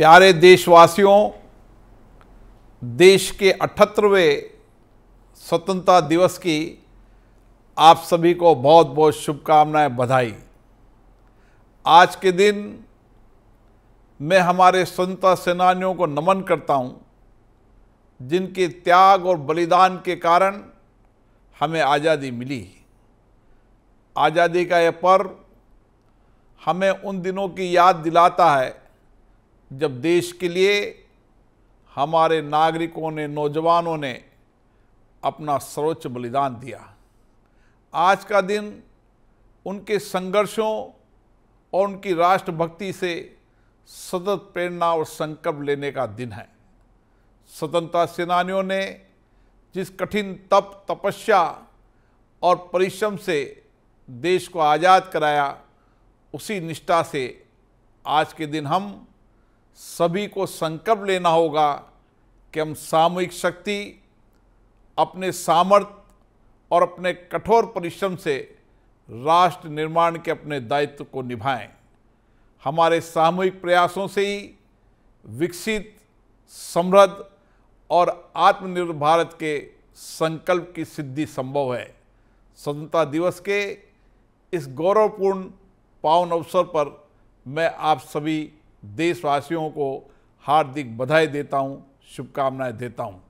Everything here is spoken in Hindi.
प्यारे देशवासियों देश के अठहत्तरवें स्वतंत्रता दिवस की आप सभी को बहुत बहुत शुभकामनाएं बधाई आज के दिन मैं हमारे स्वतंत्रता सेनानियों को नमन करता हूं जिनके त्याग और बलिदान के कारण हमें आज़ादी मिली आज़ादी का यह पर्व हमें उन दिनों की याद दिलाता है जब देश के लिए हमारे नागरिकों ने नौजवानों ने अपना सर्वोच्च बलिदान दिया आज का दिन उनके संघर्षों और उनकी राष्ट्रभक्ति से सतत प्रेरणा और संकल्प लेने का दिन है स्वतंत्रता सेनानियों ने जिस कठिन तप तपस्या और परिश्रम से देश को आज़ाद कराया उसी निष्ठा से आज के दिन हम सभी को संकल्प लेना होगा कि हम सामूहिक शक्ति अपने सामर्थ्य और अपने कठोर परिश्रम से राष्ट्र निर्माण के अपने दायित्व को निभाएं हमारे सामूहिक प्रयासों से ही विकसित समृद्ध और आत्मनिर्भर भारत के संकल्प की सिद्धि संभव है स्वतंत्रता दिवस के इस गौरवपूर्ण पावन अवसर पर मैं आप सभी देशवासियों को हार्दिक बधाई देता हूँ शुभकामनाएं देता हूँ